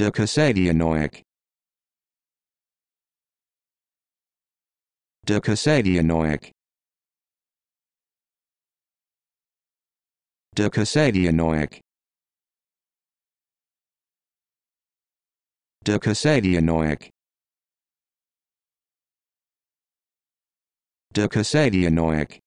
Decasadianoic. Decasadianoic. Decasadianoic. Decasadianoic. Decasadianoic.